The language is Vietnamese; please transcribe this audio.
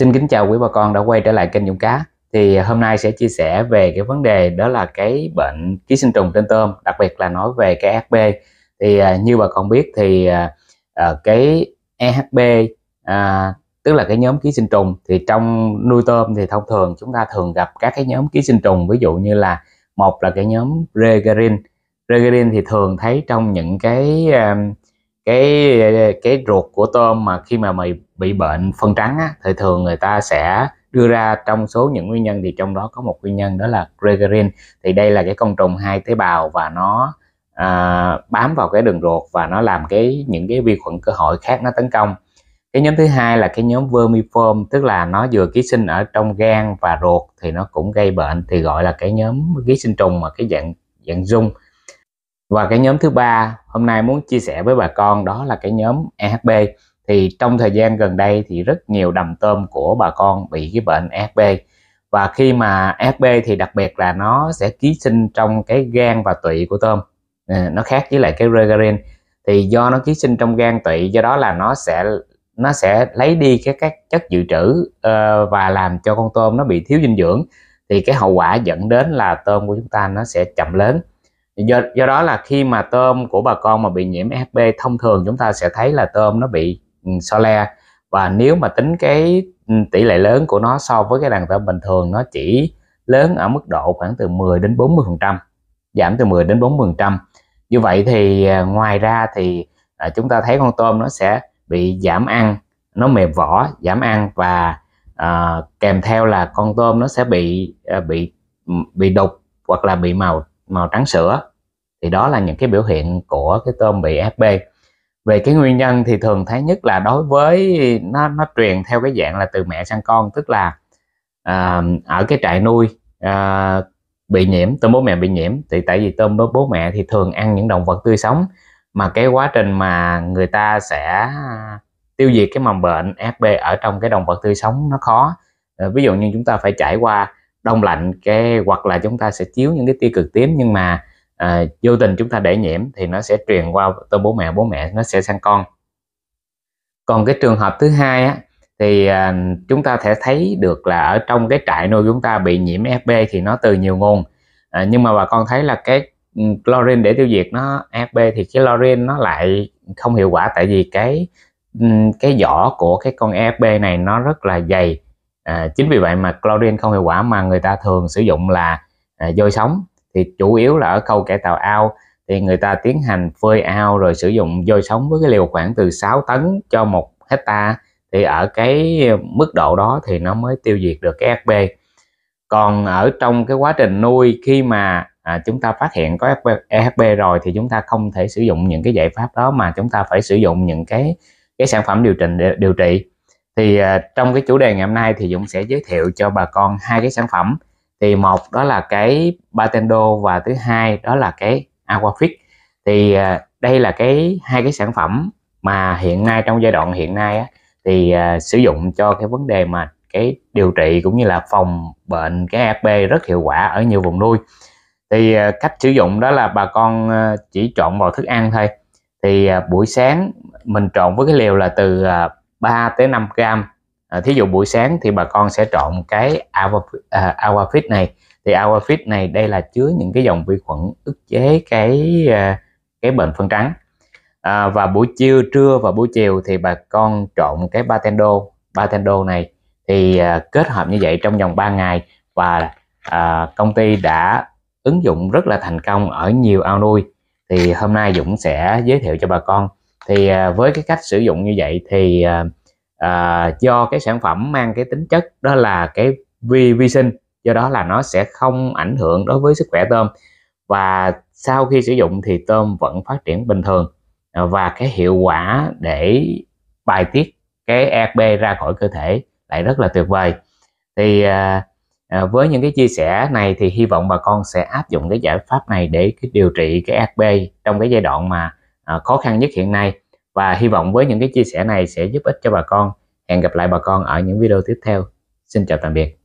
Xin kính chào quý bà con đã quay trở lại kênh Dũng Cá. Thì hôm nay sẽ chia sẻ về cái vấn đề đó là cái bệnh ký sinh trùng trên tôm, đặc biệt là nói về cái EHB. Thì à, như bà con biết thì à, à, cái EHB tức là cái nhóm ký sinh trùng thì trong nuôi tôm thì thông thường chúng ta thường gặp các cái nhóm ký sinh trùng ví dụ như là một là cái nhóm Regerin. Regerin thì thường thấy trong những cái cái cái ruột của tôm mà khi mà mày bị bệnh phân trắng á, thì thường người ta sẽ đưa ra trong số những nguyên nhân thì trong đó có một nguyên nhân đó là gregarin thì đây là cái con trùng hai tế bào và nó à, bám vào cái đường ruột và nó làm cái những cái vi khuẩn cơ hội khác nó tấn công cái nhóm thứ hai là cái nhóm vermiform tức là nó vừa ký sinh ở trong gan và ruột thì nó cũng gây bệnh thì gọi là cái nhóm ký sinh trùng mà cái dạng dạng dung và cái nhóm thứ ba hôm nay muốn chia sẻ với bà con đó là cái nhóm EHB thì trong thời gian gần đây thì rất nhiều đầm tôm của bà con bị cái bệnh EHB và khi mà EHB thì đặc biệt là nó sẽ ký sinh trong cái gan và tụy của tôm ờ, nó khác với lại cái regarin thì do nó ký sinh trong gan tụy do đó là nó sẽ nó sẽ lấy đi cái các chất dự trữ uh, và làm cho con tôm nó bị thiếu dinh dưỡng thì cái hậu quả dẫn đến là tôm của chúng ta nó sẽ chậm lớn do, do đó là khi mà tôm của bà con mà bị nhiễm FB thông thường chúng ta sẽ thấy là tôm nó bị ừ, so le và nếu mà tính cái ừ, tỷ lệ lớn của nó so với cái đàn tôm bình thường nó chỉ lớn ở mức độ khoảng từ 10 đến 40 phần trăm giảm từ 10 đến 40 phần trăm như vậy thì à, ngoài ra thì à, chúng ta thấy con tôm nó sẽ bị giảm ăn nó mềm vỏ giảm ăn và à, kèm theo là con tôm nó sẽ bị à, bị ừ, bị đục hoặc là bị màu màu trắng sữa thì đó là những cái biểu hiện của cái tôm bị FB về cái nguyên nhân thì thường thấy nhất là đối với nó nó truyền theo cái dạng là từ mẹ sang con tức là uh, ở cái trại nuôi uh, bị nhiễm tôm bố mẹ bị nhiễm thì tại vì tôm bố mẹ thì thường ăn những động vật tươi sống mà cái quá trình mà người ta sẽ tiêu diệt cái mầm bệnh FB ở trong cái động vật tươi sống nó khó ờ, ví dụ như chúng ta phải trải qua đông lạnh cái hoặc là chúng ta sẽ chiếu những cái tia cực tím nhưng mà à, vô tình chúng ta để nhiễm thì nó sẽ truyền qua từ bố mẹ bố mẹ nó sẽ sang con còn cái trường hợp thứ hai á, thì à, chúng ta sẽ thấy được là ở trong cái trại nuôi chúng ta bị nhiễm FB thì nó từ nhiều nguồn à, nhưng mà bà con thấy là cái ừ, chlorine để tiêu diệt nó FB thì cái chlorine nó lại không hiệu quả tại vì cái ừ, cái vỏ của cái con FB này nó rất là dày à, chính vì vậy mà chlorine không hiệu quả mà người ta thường sử dụng là à, dôi sống thì chủ yếu là ở câu cải tạo ao thì người ta tiến hành phơi ao rồi sử dụng dôi sống với cái liều khoảng từ 6 tấn cho một hecta thì ở cái mức độ đó thì nó mới tiêu diệt được cái FB còn ở trong cái quá trình nuôi khi mà à, chúng ta phát hiện có EHP rồi thì chúng ta không thể sử dụng những cái giải pháp đó mà chúng ta phải sử dụng những cái cái sản phẩm điều chỉnh điều, điều trị thì à, trong cái chủ đề ngày hôm nay thì Dũng sẽ giới thiệu cho bà con hai cái sản phẩm thì một đó là cái Bartendo và thứ hai đó là cái Aquafit thì à, đây là cái hai cái sản phẩm mà hiện nay trong giai đoạn hiện nay á, thì uh, sử dụng cho cái vấn đề mà cái điều trị cũng như là phòng bệnh cái FB rất hiệu quả ở nhiều vùng nuôi thì uh, cách sử dụng đó là bà con uh, chỉ trộn vào thức ăn thôi thì uh, buổi sáng mình trộn với cái liều là từ uh, 3 tới 5 gram à, thí dụ buổi sáng thì bà con sẽ trộn cái aquafit à, uh, này thì aquafit này đây là chứa những cái dòng vi khuẩn ức chế cái à, cái bệnh phân trắng à, và buổi chiều trưa và buổi chiều thì bà con trộn cái batendo batendo này thì uh, kết hợp như vậy trong vòng 3 ngày và uh, công ty đã ứng dụng rất là thành công ở nhiều ao nuôi thì hôm nay Dũng sẽ giới thiệu cho bà con thì à, với cái cách sử dụng như vậy thì à, à, do cái sản phẩm mang cái tính chất đó là cái vi vi sinh do đó là nó sẽ không ảnh hưởng đối với sức khỏe tôm và sau khi sử dụng thì tôm vẫn phát triển bình thường à, và cái hiệu quả để bài tiết cái ERP ra khỏi cơ thể lại rất là tuyệt vời thì à, với những cái chia sẻ này thì hy vọng bà con sẽ áp dụng cái giải pháp này để cái điều trị cái ERP trong cái giai đoạn mà À, khó khăn nhất hiện nay và hy vọng với những cái chia sẻ này sẽ giúp ích cho bà con hẹn gặp lại bà con ở những video tiếp theo xin chào tạm biệt